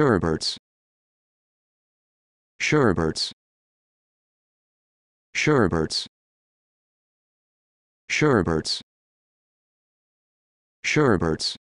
Sherberts. Sherberts. Sherberts. Sherberts. Sherberts.